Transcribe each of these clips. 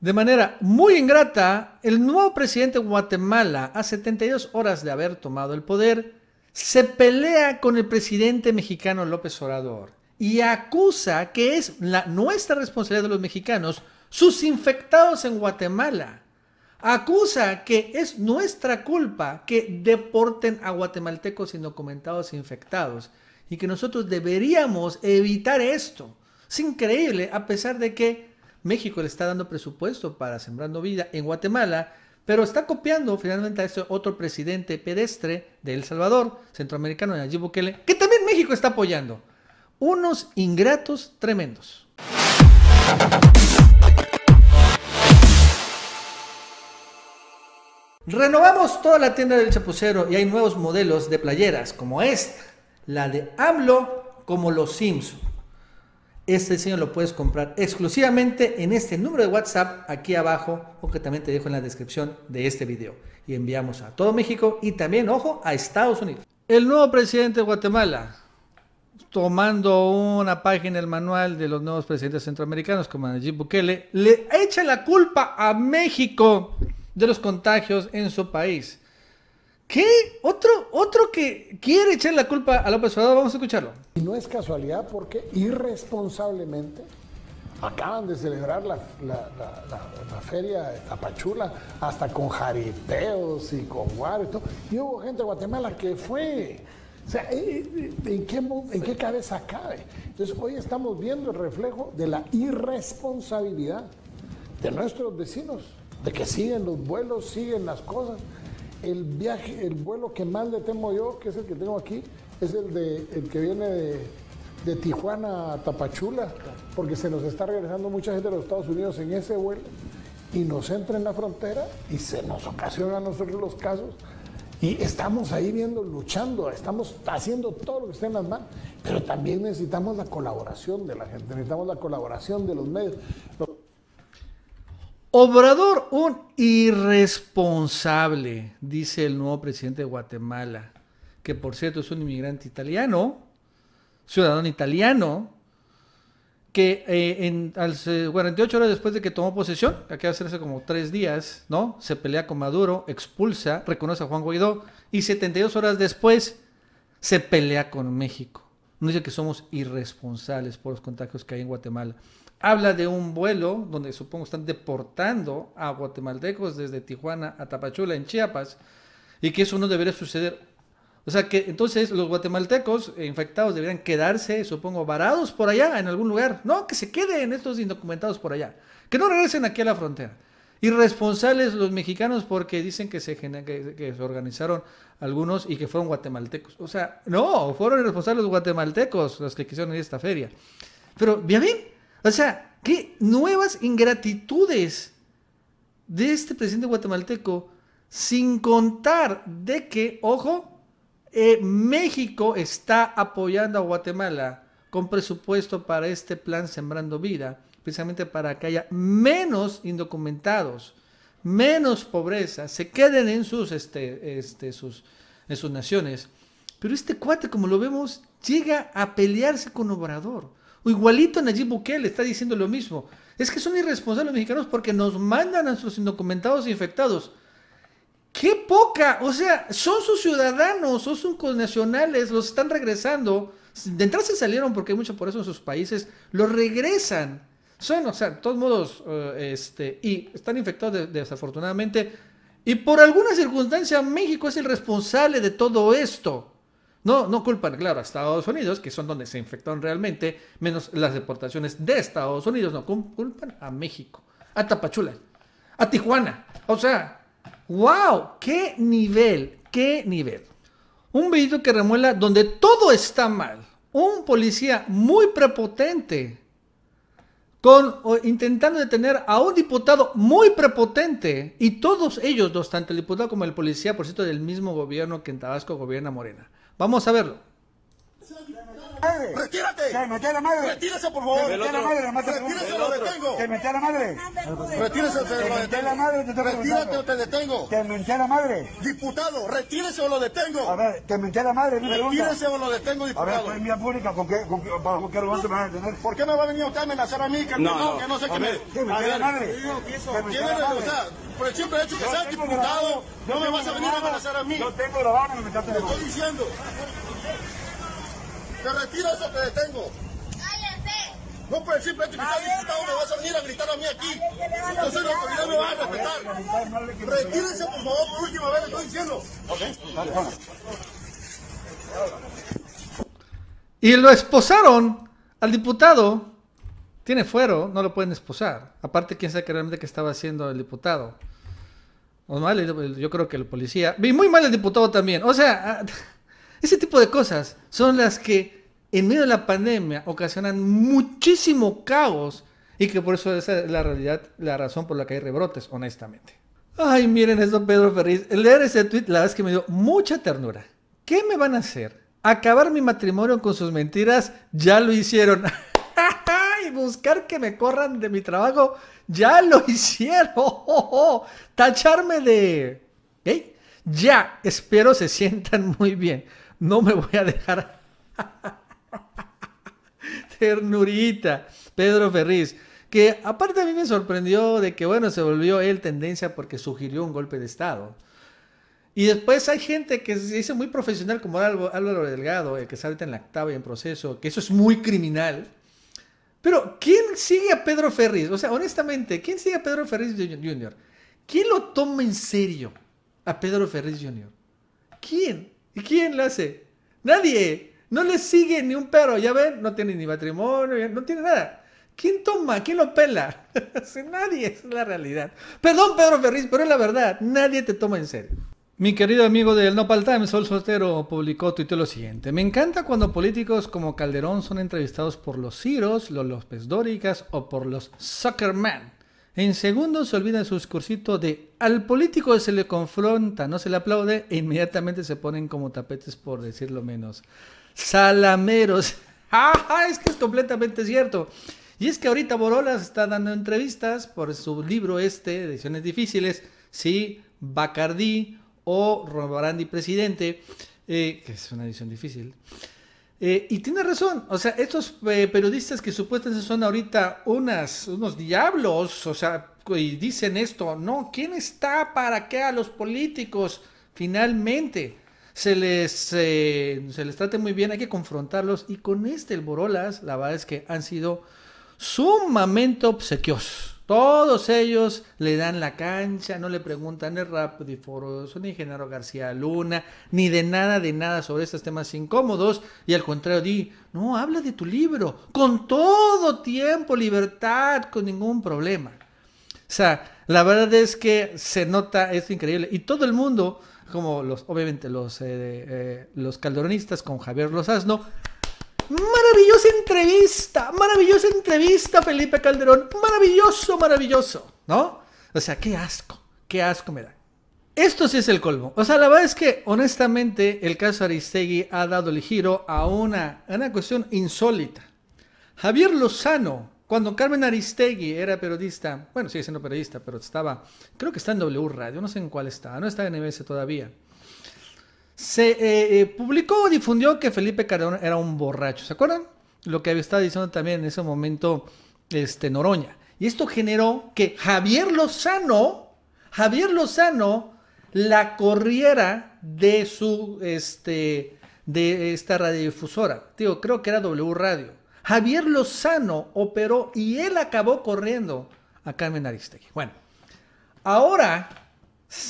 De manera muy ingrata, el nuevo presidente de Guatemala, a 72 horas de haber tomado el poder, se pelea con el presidente mexicano López Obrador y acusa que es la, nuestra responsabilidad de los mexicanos sus infectados en Guatemala. Acusa que es nuestra culpa que deporten a guatemaltecos indocumentados e infectados y que nosotros deberíamos evitar esto. Es increíble, a pesar de que México le está dando presupuesto para Sembrando Vida en Guatemala, pero está copiando finalmente a este otro presidente pedestre de El Salvador, centroamericano Nayib Bukele, que también México está apoyando. Unos ingratos tremendos. Renovamos toda la tienda del Chapucero y hay nuevos modelos de playeras como esta, la de AMLO como los Simpson. Este diseño lo puedes comprar exclusivamente en este número de WhatsApp aquí abajo o que también te dejo en la descripción de este video. Y enviamos a todo México y también, ojo, a Estados Unidos. El nuevo presidente de Guatemala, tomando una página del manual de los nuevos presidentes centroamericanos como Nayib Bukele, le echa la culpa a México de los contagios en su país. ¿Qué? ¿Otro, otro que quiere echar la culpa a López Obrador? Vamos a escucharlo. Y no es casualidad porque irresponsablemente acaban de celebrar la, la, feria de Tapachula hasta con jaripeos y con guaro y todo. Y hubo gente de Guatemala que fue. O sea, eh, eh, ¿en qué, ¿en qué cabeza cabe? Entonces, hoy estamos viendo el reflejo de la irresponsabilidad de nuestros vecinos, de que siguen los vuelos, siguen las cosas el viaje, el vuelo que más le temo yo, que es el que tengo aquí, es el, de, el que viene de, Tijuana a Tapachula, porque se nos está regresando mucha gente de los Estados Unidos en ese vuelo y nos entra en la frontera y se nos ocasiona a nosotros los casos. Y estamos ahí viendo, luchando, estamos haciendo todo lo que esté en las manos, pero también necesitamos la colaboración de la gente, necesitamos la colaboración de los medios. Obrador, un irresponsable, dice el nuevo presidente de Guatemala, que por cierto es un inmigrante italiano, ciudadano italiano, que eh, en, 48 eh, horas después de que tomó posesión, que va a hacerse como tres días, ¿no? Se pelea con Maduro, expulsa, reconoce a Juan Guaidó, y 72 horas después se pelea con México. No dice que somos irresponsables por los contagios que hay en Guatemala. Habla de un vuelo donde supongo están deportando a guatemaltecos desde Tijuana a Tapachula, en Chiapas, y que eso no debería suceder. O sea que entonces los guatemaltecos infectados deberían quedarse, supongo, varados por allá en algún lugar. No, que se queden estos indocumentados por allá. Que no regresen aquí a la frontera. Irresponsables los mexicanos porque dicen que se, organizaron algunos y que fueron guatemaltecos. O sea, no, fueron irresponsables los guatemaltecos los que quisieron ir esta feria. Pero, bien, O sea, qué nuevas ingratitudes de este presidente guatemalteco, sin contar de que, ojo, eh, México está apoyando a Guatemala con presupuesto para este plan Sembrando Vida precisamente para que haya menos indocumentados, menos pobreza, se queden en sus, este, este, sus, en sus naciones. Pero este cuate, como lo vemos, llega a pelearse con Obrador. O igualito Nayib Bukele está diciendo lo mismo. Es que son irresponsables los mexicanos porque nos mandan a sus indocumentados e infectados. ¡Qué poca! O sea, son sus ciudadanos, son sus connacionales, los están regresando. De entrada se salieron porque hay mucho por eso en sus países. Los regresan. Son, o sea, de todos modos, eh, este, y están infectados desafortunadamente. Y por alguna circunstancia México es el responsable de todo esto. No, no culpan, claro, a Estados Unidos, que son donde se infectaron realmente, menos las deportaciones de Estados Unidos, no culpan a México, a Tapachula, a Tijuana. O sea, wow, qué nivel, qué nivel. Un video que remuela donde todo está mal. Un policía muy prepotente con, intentando detener a un diputado muy prepotente y todos ellos dos, tanto el diputado como el policía, por cierto, del mismo gobierno que en Tabasco gobierna Morena. Vamos a verlo madre! ¡Retírate! ¡Que metí a la madre! ¡Retírese, por favor! ¡Que metí la madre! ¡Retírese, lo detengo! ¡Que metí a la madre! ¡Retírese, se lo detengo! la madre! Te ¡Retírate o te detengo! ¡Que metí la madre! ¡Diputado, retírese o lo detengo! A ver, que metí a la madre, ¡Retírese o lo detengo, diputado! A ver, En pues, vía pública, ¿con qué, con, qué argumento me a detener? ¿Por qué me va a venir usted a amenazar a mí? Que no, que no sé qué me... ¡Que metí a la madre! por el simple hecho que seas diputado, no me vas a venir a amenazar a mí. Yo tengo grabado, me Te estoy diciendo. ¡Te retiro, eso que detengo! ¡Cállate! No puedes simplemente el diputado, no vas a venir a gritar a mí aquí. Entonces la autoridad me va a respetar. Retírese por favor por última vez, le estoy diciendo. Ok. Y lo esposaron al diputado. Tiene fuero, no lo pueden esposar. Aparte, quién sabe realmente qué estaba haciendo el diputado. O mal, yo creo que el policía. Y muy mal el diputado también. O sea, ah, ese tipo de cosas son las que en medio de la pandemia ocasionan muchísimo caos y que por eso es la realidad, la razón por la que hay rebrotes, honestamente. Ay, miren esto, Pedro Ferriz. Leer ese tweet la verdad es que me dio mucha ternura. ¿Qué me van a hacer? Acabar mi matrimonio con sus mentiras, ya lo hicieron. y buscar que me corran de mi trabajo, ya lo hicieron. Tacharme de... ¿eh? Ya, espero se sientan muy bien no me voy a dejar. Ternurita, Pedro Ferriz. Que aparte a mí me sorprendió de que, bueno, se volvió él tendencia porque sugirió un golpe de Estado. Y después hay gente que se dice muy profesional, como Álvaro Delgado, el que salta en la octava y en proceso, que eso es muy criminal. Pero, ¿quién sigue a Pedro Ferriz? O sea, honestamente, ¿quién sigue a Pedro Ferriz Jr.? ¿Quién lo toma en serio a Pedro Ferriz Jr.? ¿Quién? ¿Y quién lo hace? Nadie. No le sigue ni un perro. Ya ven, no tiene ni matrimonio, no tiene nada. ¿Quién toma? ¿Quién lo pela? nadie, es la realidad. Perdón, Pedro Ferriz, pero es la verdad. Nadie te toma en serio. Mi querido amigo del Nopal Times, Sol soltero, publicó tuiteó lo siguiente. Me encanta cuando políticos como Calderón son entrevistados por los Ciros, los López Dóricas o por los Zuckerman. En segundo se olvida su discursito de al político se le confronta, no se le aplaude, e inmediatamente se ponen como tapetes por decirlo menos. Salameros. ¡Ja, Es que es completamente cierto. Y es que ahorita Borolas está dando entrevistas por su libro este, Ediciones Difíciles, sí, Bacardí o Robarandi Presidente, eh, que es una edición difícil. Eh, y tiene razón, o sea, estos eh, periodistas que supuestamente son ahorita unas, unos diablos, o sea, y dicen esto, no, ¿quién está para qué a los políticos finalmente se les, eh, se les trate muy bien? Hay que confrontarlos y con este el Borolas, la verdad es que han sido sumamente obsequiosos. Todos ellos le dan la cancha, no le preguntan el rap y Foroso, ni Genaro García Luna, ni de nada, de nada sobre estos temas incómodos. Y al contrario, di, no, habla de tu libro, con todo tiempo, libertad, con ningún problema. O sea, la verdad es que se nota, esto increíble. Y todo el mundo, como los, obviamente los, eh, eh, los calderonistas con Javier Lozano... Maravillosa entrevista, maravillosa entrevista, Felipe Calderón. Maravilloso, maravilloso, ¿no? O sea, qué asco, qué asco me da. Esto sí es el colmo. O sea, la verdad es que honestamente el caso Aristegui ha dado el giro a una, a una cuestión insólita. Javier Lozano, cuando Carmen Aristegui era periodista, bueno, sigue siendo periodista, pero estaba, creo que está en W Radio, no sé en cuál está, no está en NBS todavía se eh, eh, publicó o difundió que Felipe Cardona era un borracho. ¿Se acuerdan? Lo que había estado diciendo también en ese momento este, Noroña. Y esto generó que Javier Lozano, Javier Lozano, la corriera de su, este, de esta radiodifusora. Digo, creo que era W Radio. Javier Lozano operó y él acabó corriendo a Carmen Aristegui. Bueno, ahora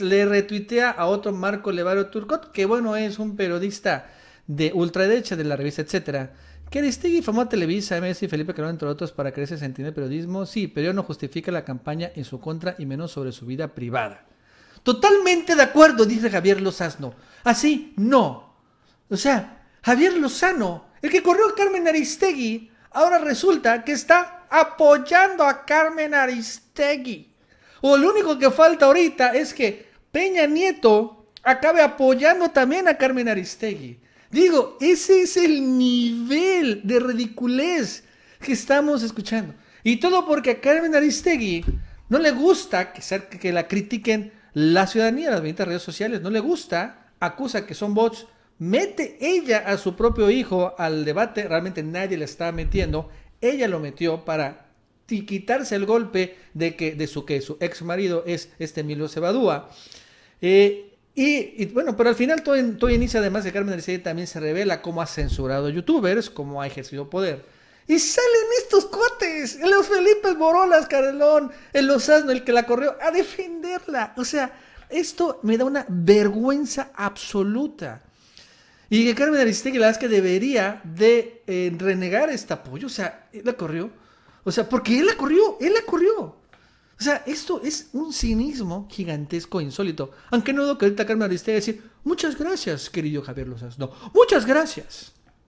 le retuitea a otro Marco Levaro Turcot, que bueno, es un periodista de ultraderecha de la revista, etcétera. que Aristegui a Televisa, MS y Felipe Carón, entre otros, para creerse en el periodismo. Sí, pero no justifica la campaña en su contra y menos sobre su vida privada. Totalmente de acuerdo, dice Javier Lozano. Así, no. O sea, Javier Lozano, el que corrió a Carmen Aristegui, ahora resulta que está apoyando a Carmen Aristegui. O lo único que falta ahorita es que Peña Nieto acabe apoyando también a Carmen Aristegui. Digo, ese es el nivel de ridiculez que estamos escuchando. Y todo porque a Carmen Aristegui no le gusta que, la critiquen la ciudadanía, las 20 redes sociales, no le gusta, acusa que son bots, mete ella a su propio hijo al debate, realmente nadie le está metiendo, ella lo metió para y quitarse el golpe de, que, de su, que su ex marido es este Emilio Cebadúa. Eh, y, bueno, pero al final todo, todo inicia además de Carmen Aristegui también se revela cómo ha censurado youtubers, cómo ha ejercido poder. Y salen estos cotes los Felipe Morolas, Carelón, el Osasno, el que la corrió, a defenderla. O sea, esto me da una vergüenza absoluta. Y que Carmen Aristegui, la verdad es que debería de eh, renegar este apoyo, o sea, la corrió o sea, porque él la corrió, él la corrió. O sea, esto es un cinismo gigantesco, insólito. Aunque no dudo que ahorita Carmen Aristea decir, muchas gracias, querido Javier Lozas. muchas gracias.